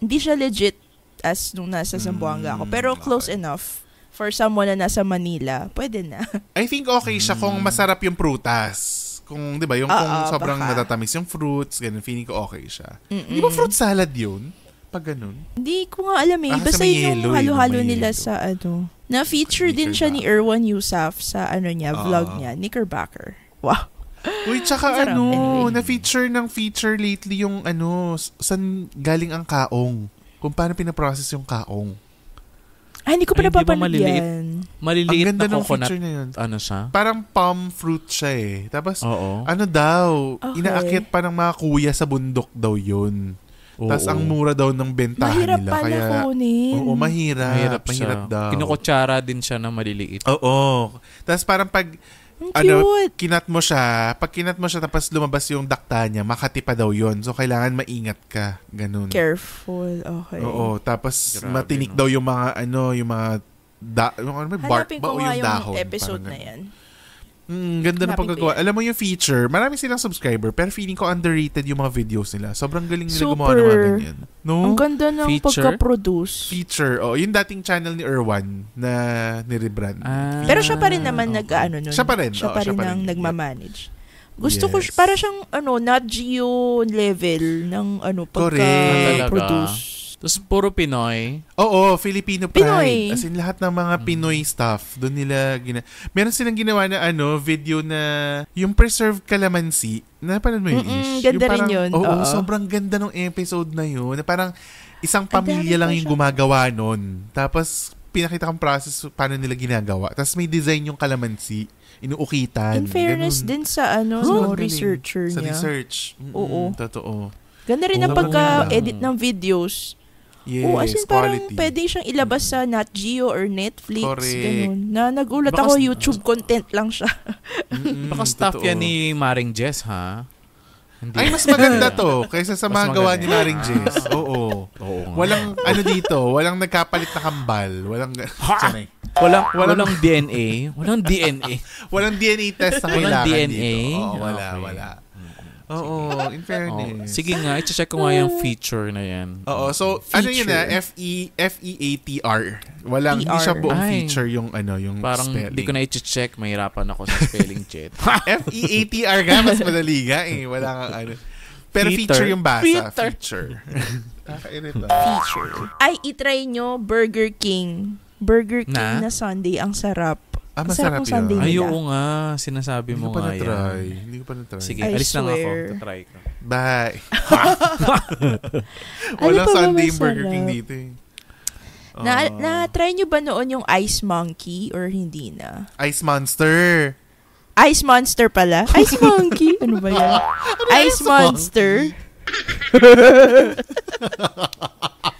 di siya legit as nung nasa Zamboanga ako. Pero mm, close okay. enough for someone na nasa Manila, pwede na. I think okay siya kung hmm. masarap yung prutas. Kung, di ba, yung Oo, kung sobrang baka. natatamis yung fruits, ganun, feeling ko okay siya. Mm-mm. Di ba fruit salad yun? Pag ganun? Hindi ko nga alam eh. Ah, Basta kasi yellow yung eh, halo-halo may nila yellow. sa ano. Na-feature din siya ni Erwan Yusaf sa ano niya, ah. vlog niya, Knickerbocker. Wow. Uy, tsaka Masarap. ano, Anyway. na-feature ng feature lately yung ano, s- saan galing ang kaong. Kung paano pinaprocess yung kaong. Ay, hindi ko pa napapanood yan. Maliliit Ang ganda na ng coconut. feature na yun. Ano siya? Parang palm fruit siya eh. Tapos, Oo. ano daw, Okay. inaakyat pa ng mga kuya sa bundok daw yun. Tapos ang mura daw ng bentahan mahirap nila. Mahirap pala kaya, kunin. Oo, mahirap. Mahirap, mahirap siya. daw. Kinukutsara din siya na maliliit. Oo. Tapos parang pag ano, kinat mo siya, pag kinat mo siya tapos lumabas yung dakta niya, makati pa daw yon So, kailangan maingat ka. Ganun. Careful. Okay. Oo. Tapos, Grabe, matinik no? daw yung mga, ano, yung mga, da, yung, ano, bark ba o yung dahon? yung episode na yan. Mm, ganda ng pagkagawa. Alam mo yung feature, marami silang subscriber, pero feeling ko underrated yung mga videos nila. Sobrang galing nila Super. gumawa ng mga ganyan. No? Ang ganda ng feature? pagka-produce. Feature. Oh, yung dating channel ni Erwan na nirebrand. Ah, pero siya pa rin naman ah, okay. nag-ano nun. Siya pa rin. Siya oh, pa rin, oh, siya pa rin ang nagmamanage. Gusto yes. ko, para siyang, ano, not geo level ng, ano, pagka-produce. Tapos puro Pinoy. Oo, Filipino pride. Pinoy. As in, lahat ng mga hmm. Pinoy stuff, doon nila gina... Meron silang ginawa na ano, video na yung preserved calamansi. Napanood mo yun, Ish? Ganda parang, rin yun. Oo, Oo, sobrang ganda ng episode na yun. Na parang isang pamilya lang yung gumagawa nun. Tapos pinakita kang process paano nila ginagawa. Tapos may design yung calamansi, inuukitan. In fairness ganun. din sa ano, oh, no, researcher sa niya. Sa research. Mm-mm, Oo. Totoo. Ganda rin oh, ang pagka-edit ng videos. Yes, Oo, as in parang pwede siyang ilabas sa Nat Geo or Netflix, ganun. Na nagulat Baka, ako, YouTube content lang siya. mm, Baka staff yan ni Maring Jess, ha? Hindi. Ay, mas maganda to kaysa sa mga gawa ni Maring Jess. Oo. Oo nga. walang, ano dito, walang nagkapalit na kambal. Walang, sorry. Walang, walang, walang DNA. Walang DNA. walang DNA test sa kailangan walang DNA. dito. Oo, wala, okay. wala. Oo, oh, in fairness. Oh, sige nga, i-check ko nga yung feature na yan. Oo, so feature. ano yun na? F-E, F-E-A-T-R. Walang, hindi siya buong Ay. feature yung ano, yung Parang spelling. hindi ko na i-check, mahirapan ako sa spelling chat. F-E-A-T-R ka, mas madali ka eh. Wala kang ano. Pero Peter. feature yung basa. Peter. Feature. Nakakairita. feature. Ay, itry nyo Burger King. Burger King na, na Sunday. Ang sarap. Ah, masarap, masarap yun. Ay, oo nga. Sinasabi mo nga yan. Try. Hindi ko pa na-try. Sige, I alis swear. lang ako. Try ko. Bye. Walang ano Sunday Burger King dito eh. Uh, na, ah. na-try nyo ba noon yung Ice Monkey or hindi na? Ice Monster. Ice Monster pala. Ice Monkey? Ano ba yan? Ano Ice Monster.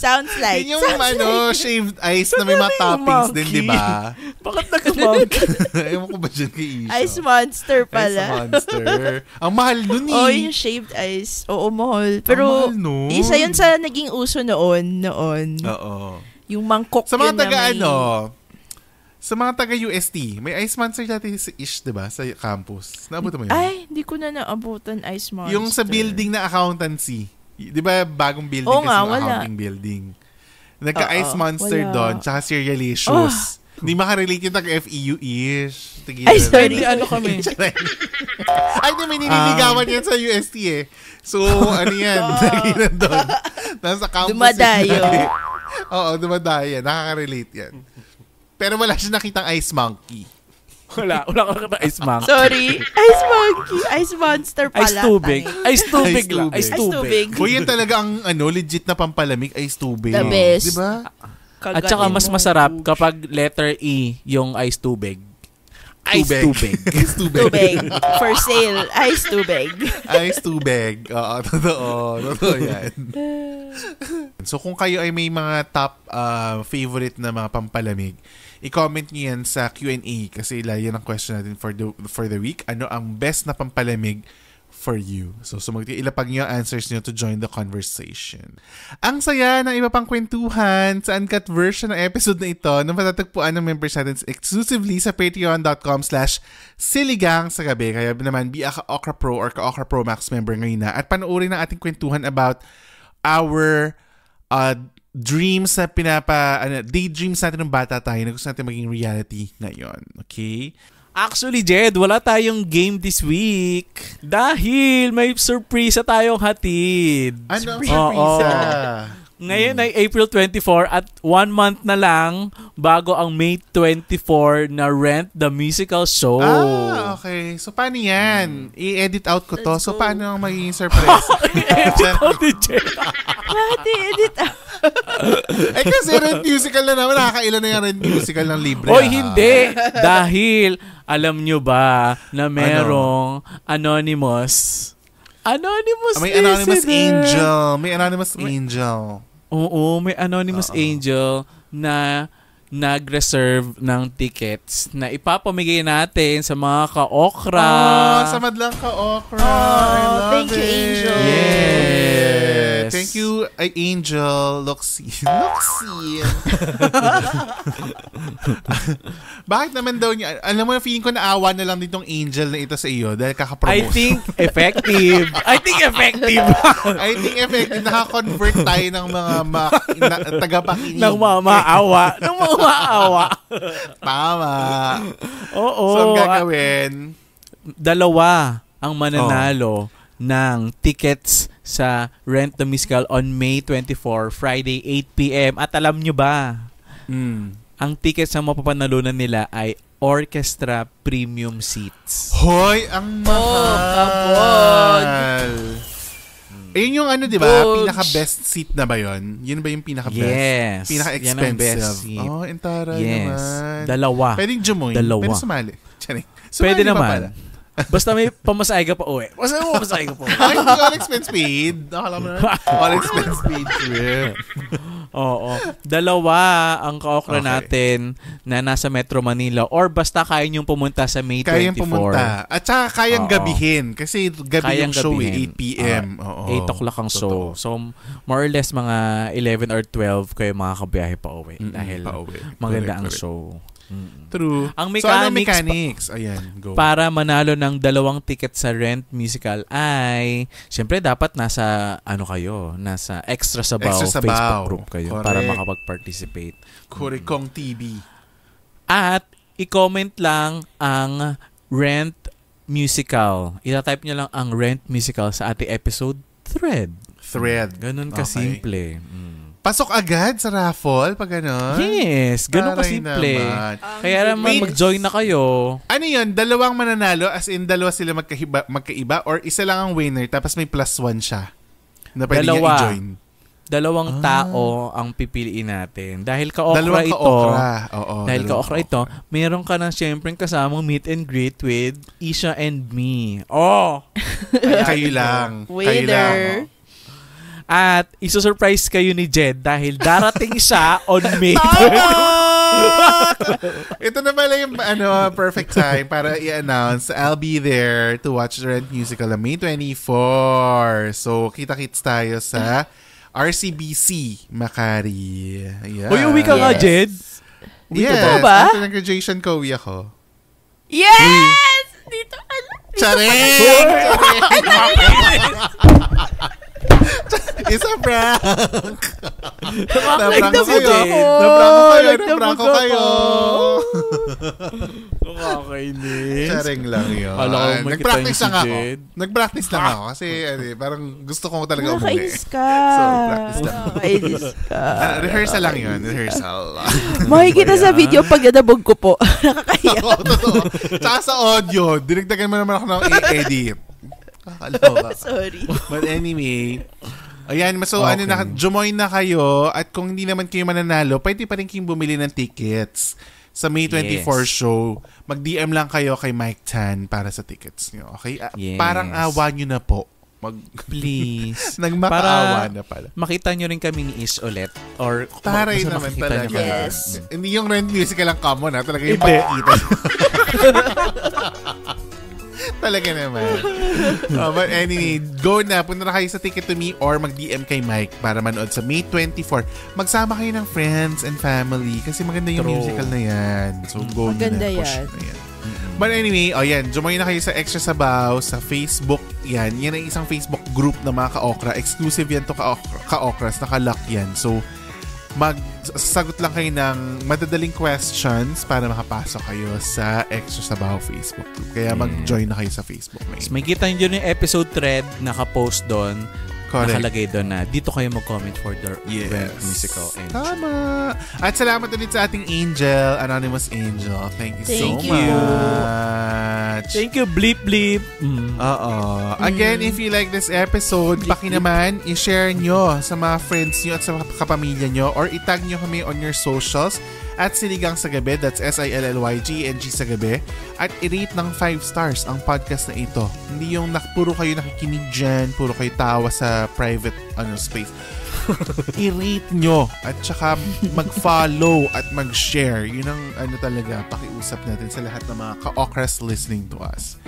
Sounds like. Yun yung sounds ano, like. shaved ice na may mga toppings din, di ba? Bakit nag-monkey? Ewan ko ba dyan kay Isha? Ice monster pala. Ice monster. Ang mahal nun oh, eh. oh, yung shaved ice. Oo, mahal. Pero, Ang mahal nun. isa yun sa naging uso noon. Noon. Oo. Yung mangkok sa mga taga, may... ano, sa mga taga UST, may Ice Monster dati si Ish, di ba? Sa campus. Naabutan mo yun? Ay, hindi ko na naabutan Ice Monster. Yung sa building na accountancy. Di ba bagong building Oo kasi nga, wala. accounting building. Nagka-ice monster wala. doon, tsaka serialicious. Ah. Hindi makarelate yung tag-FEU-ish. Tigilan Ay, sorry. Hindi, ano kami. Ay, di, may nililigawan um, yan sa UST eh. So, ano yan? Lagi doon. Nasa campus. Dumadayo. Oo, dumadayo Nakaka-relate yan. Pero wala siya nakitang ice monkey. Wala. Wala ka na ice monkey. Sorry. Ice monkey. Ice monster pala. Ice tubig. Tayo. Ice tubig lang. Ice tubig. Ice tubig. Hoy, yan talaga ang ano, legit na pampalamig. Ice tubig. The best. Di ba? At saka mas masarap kapag letter E yung ice tubig. Ice tubig. Ice tubig. tubig. For sale, ice tubig. ice tubig. Oo, totoo. Totoo yan. So kung kayo ay may mga top uh, favorite na mga pampalamig, i-comment niyo yan sa Q&A kasi yan ang question natin for the, for the week. Ano ang best na pampalamig for you. So, sumagti, ilapag niyo ang answers niyo to join the conversation. Ang saya ng iba pang kwentuhan sa uncut version ng episode na ito na matatagpuan ng members natin exclusively sa patreon.com slash siligang sa gabi. Kaya naman, be a ka-Okra Pro or ka-Okra Pro Max member ngayon na at panoorin ang ating kwentuhan about our uh, dreams na pinapa, ano, daydreams natin ng bata tayo na gusto natin maging reality ngayon. Okay? Actually, Jed, wala tayong game this week dahil may surprise tayong hatid. Ano ang surprise? Ngayon mm. ay April 24 at one month na lang bago ang May 24 na Rent the Musical Show. Ah, okay. So, paano yan? Mm. I-edit out ko to. Let's so, go. paano ang magiging surprise? I-edit out ni i-edit out? eh kasi Rent Musical na naman. Nakakailan na yung Rent Musical ng libre. Oy, ah. hindi. Dahil, alam nyo ba na ano? merong ano? Anonymous Anonymous ah, May Anonymous Angel. May Anonymous Angel. Oo, may Anonymous Uh-oh. Angel na nag-reserve ng tickets na ipapamigay natin sa mga ka-okra. Oh, sa madlang ka-okra. Oh, thank it. you, Angel. Yes. Thank you, uh, Angel. Loxine. Loxine. Bakit naman daw niya? Alam mo, feeling ko naawa na lang nitong Angel na ito sa iyo dahil kakapromote. I think effective. I think effective. I think effective. Nakakonvert tayo ng mga ma- na- tagapakinig. Nang maawa. Nang maawa Maawa. Tama. Oo. So, ang gagawin? Dalawa ang mananalo oh. ng tickets sa Rent the Miscal on May 24, Friday, 8pm. At alam nyo ba, mm. ang tickets na mapapanalunan nila ay orchestra premium seats. Hoy, ang oh, mahal! Oh, Ayun yung ano, di ba? Pinaka-best seat na ba yun? Yun ba yung pinaka-best? Yes. Pinaka-expensive. Yan ang Oh, entara yes. naman. Dalawa. Pwedeng jumoy. Dalawa. Pwede sumali. Charing. Sumali Pwede naman. Pala. Basta may pamasahe ka pa uwi. Basta may pamasahe ka pa uwi. all expense paid. Nakala mo na. All expense paid trip. Oo. Dalawa ang kaokra okay. natin na nasa Metro Manila or basta kaya niyong pumunta sa May 24. Kaya pumunta. At saka kayang gabihin. Kasi gabi kayang yung show eh. 8 p.m. Uh, Oo. 8 o'clock ang show. So more or less mga 11 or 12 kayo makakabiyahe pa uwi. Mm-hmm. Dahil pa-uwi. maganda Correct. ang show. True. Ang mechanics, so, ano mechanics? Pa- Ayan, go. Para manalo ng dalawang ticket sa Rent musical ay, syempre dapat nasa, ano kayo, nasa Extra Sabaw, extra sabaw. Facebook group kayo Correct. para makapag-participate. Kurikong TV. At, i-comment lang ang Rent musical. Ita-type nyo lang ang Rent musical sa ating episode thread. Thread. Ganun ka Okay. Mm. Pasok agad sa raffle pag gano'n? Yes, gano'n ka simple. Um, Kaya naman mag-join na kayo. Ano yun? Dalawang mananalo as in dalawa sila magkaiba, magkaiba or isa lang ang winner tapos may plus one siya na pwede dalawa. niya i-join? Dalawang ah. tao ang pipiliin natin. Dahil ka-okra ito, ka-okra. Oo, dahil ka-okra ito, meron ka ng siyempre kasamang meet and greet with Isha and me. Oh! Ay, kayo lang. Waiter. Kayo lang. Oh. At isusurprise kayo ni Jed dahil darating siya on May 31. Ito na pala yung ano, perfect time para i-announce. I'll be there to watch the Rent Musical on May 24. So, kita-kits tayo sa RCBC, Makari. Yeah. Uy, uwi ka yes. nga, Jed. Uwi yes. ka ba? After ng graduation ko, uwi ako. Yes! Dito, ala. Charing! Charing! It's a prank. Nabrank ko kayo. Nabrank ko kayo. Nabrank ko kayo. Nakakainis. Sharing lang yun. Alam ko, Nag-practice lang ako. Nag-practice lang ako. Kasi ano eh, parang gusto ko talaga umuli. Nakakainis ka. So, practice lang. Nakakainis ka. Ah, rehearsal lang yun. Rehearsal. Makikita sa video pag nadabog ko po. Nakakaiyak. Totoo. Tsaka sa audio, dinagdagan mo naman ako ng edit Kakaloka. Sorry. But anyway, ayan, so ano okay. ano na, jumoin na kayo at kung hindi naman kayo mananalo, pwede pa rin kayong bumili ng tickets sa May 24 yes. show. Mag-DM lang kayo kay Mike Tan para sa tickets nyo, okay? Ah, yes. Parang awa nyo na po. Mag please. Nagmakaawa na pala. Makita nyo rin kami ni Is ulit or Taray ma- naman talaga. Nyo yes. Hindi yung rent music lang come ha. Talaga yung pagkita. Talaga naman. uh, but anyway, go na. Punta na kayo sa Ticket to Me or mag-DM kay Mike para manood sa May 24. Magsama kayo ng friends and family kasi maganda yung True. musical na yan. So go maganda na. Maganda yan. Na yan. But anyway, oh yan, join na kayo sa Extra Sabaw sa Facebook. Yan, yan ay isang Facebook group na mga ka-okra. Exclusive yan to ka-okras, naka-lock yan. So, mag sagot lang kayo ng madadaling questions para makapasok kayo sa Extra Sabaw Facebook group. Kaya mag-join na kayo sa Facebook. Mate. So, may kita nyo yung episode thread nakapost doon Correct. nakalagay doon na dito kayo mag-comment for the yes. musical entry. Tama. At salamat ulit sa ating angel, Anonymous Angel. Thank you Thank so you. much. Thank you, Bleep Bleep. Mm. Oo. Mm. Again, mm. if you like this episode, paki naman, i-share nyo sa mga friends nyo at sa kapamilya nyo or itag nyo kami on your socials at Siligang sa Gabi, that's S-I-L-L-Y-G and G sa Gabi, at i-rate ng 5 stars ang podcast na ito. Hindi yung nak- puro kayo nakikinig dyan, puro kayo tawa sa private ano, space. i-rate nyo at saka mag-follow at mag-share. Yun ang ano talaga, pakiusap natin sa lahat ng mga ka-okras listening to us.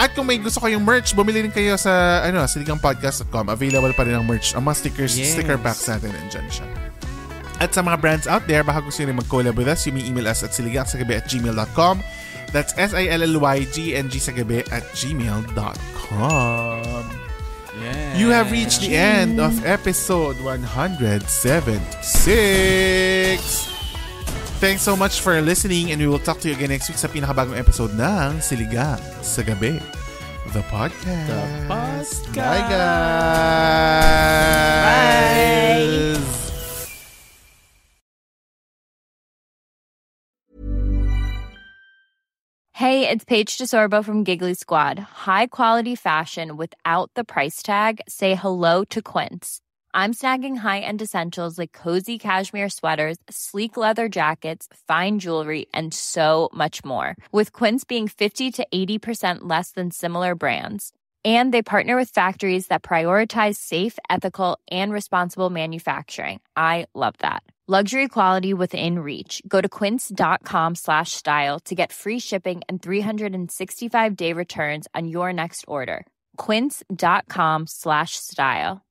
At kung may gusto kayong merch, bumili rin kayo sa ano, siligangpodcast.com. Available pa rin ang merch. Ang mga stickers, yes. sticker packs natin, andyan siya. At sa mga brands out there, baka gusto nyo mag-collab with us, you may email us at siligangsagabi at gmail.com. That's S-I-L-L-Y-G-N-G sagabi at gmail.com. Yeah. You have reached the end of episode 176. Thanks so much for listening and we will talk to you again next week sa pinakabagong episode ng Siligang sa Gabi. The Podcast. The Podcast. Bye, guys. Bye. Hey, it's Paige DeSorbo from Giggly Squad. High quality fashion without the price tag. Say hello to Quince. I'm snagging high-end essentials like cozy cashmere sweaters, sleek leather jackets, fine jewelry, and so much more. With Quince being 50 to 80% less than similar brands. And they partner with factories that prioritize safe, ethical, and responsible manufacturing. I love that. Luxury quality within reach. Go to quince.com slash style to get free shipping and 365 day returns on your next order. Quince.com slash style.